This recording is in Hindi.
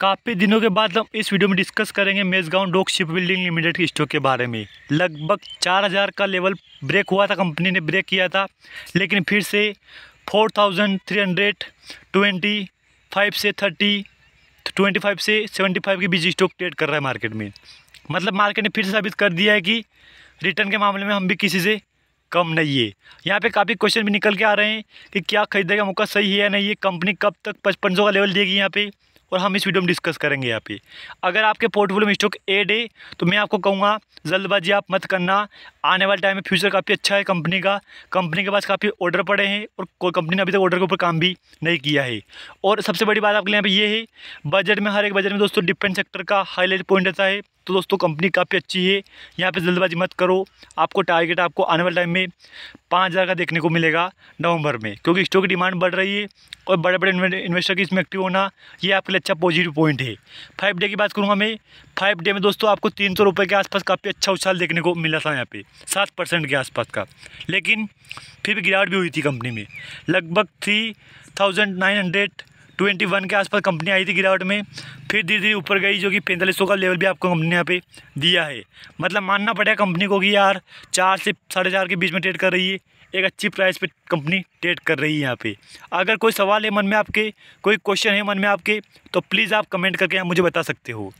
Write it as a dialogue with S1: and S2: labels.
S1: काफ़ी दिनों के बाद हम इस वीडियो में डिस्कस करेंगे Mazagon dock shipbuilding limited के स्टॉक के बारे में लगभग 4000 का लेवल ब्रेक हुआ था कंपनी ने ब्रेक किया था लेकिन फिर से 4,325 से 30 25 से 75 के बीच स्टॉक ट्रेड कर रहा है मार्केट में मतलब मार्केट ने फिर से साबित कर दिया है कि रिटर्न के मामले में हम भी किसी से कम नहीं है यहाँ पे काफ़ी क्वेश्चन भी निकल के आ रहे हैं कि क्या खरीदने का मौका सही है या नहीं है कंपनी कब तक पचपन का लेवल देगी यहाँ पे और हम इस वीडियो में डिस्कस करेंगे यहाँ पे अगर आपके पोर्टफोलियो में स्टॉक ए डे तो मैं आपको कहूँगा जल्दबाजी आप मत करना आने वाले टाइम में फ्यूचर काफ़ी अच्छा है कंपनी का कंपनी के पास काफ़ी ऑर्डर पड़े हैं और कंपनी ने अभी तक ऑर्डर के ऊपर काम भी नहीं किया है और सबसे बड़ी बात आपके लिए यहाँ पे ये है बजट में हर एक बजट में दोस्तों डिफेंस सेक्टर का हाईलाइट पॉइंट रहता है तो दोस्तों कंपनी काफ़ी अच्छी है यहाँ पे जल्दबाजी मत करो आपको टारगेट आपको आने वाले टाइम में पाँच हज़ार का देखने को मिलेगा नवंबर में क्योंकि स्टॉक की डिमांड बढ़ रही है और बड़े बड़े इन्वेस्टर की इसमें एक्टिव होना ये आपके लिए अच्छा पॉजिटिव पॉइंट है फाइव डे की बात करूँगा मैं फाइव डे में दोस्तों आपको तीन सौ रुपये के आसपास काफ़ी अच्छा उछाल देखने को मिला था यहाँ पे सात परसेंट के आसपास का लेकिन फिर भी गिरावट भी हुई थी कंपनी में लगभग three thousand nine hundred twenty one के आसपास कंपनी आई थी गिरावट में फिर धीरे धीरे ऊपर गई जो कि पैंतालीस सौ का लेवल भी आपको कंपनी यहाँ पे दिया है मतलब मानना पड़ेगा कंपनी को कि यार चार से साढ़े चार के बीच में ट्रेड कर रही है एक अच्छी प्राइस पे कंपनी ट्रेड कर रही है यहाँ पे अगर कोई सवाल है मन में आपके कोई क्वेश्चन है मन में आपके तो प्लीज़ आप कमेंट करके आप मुझे बता सकते हो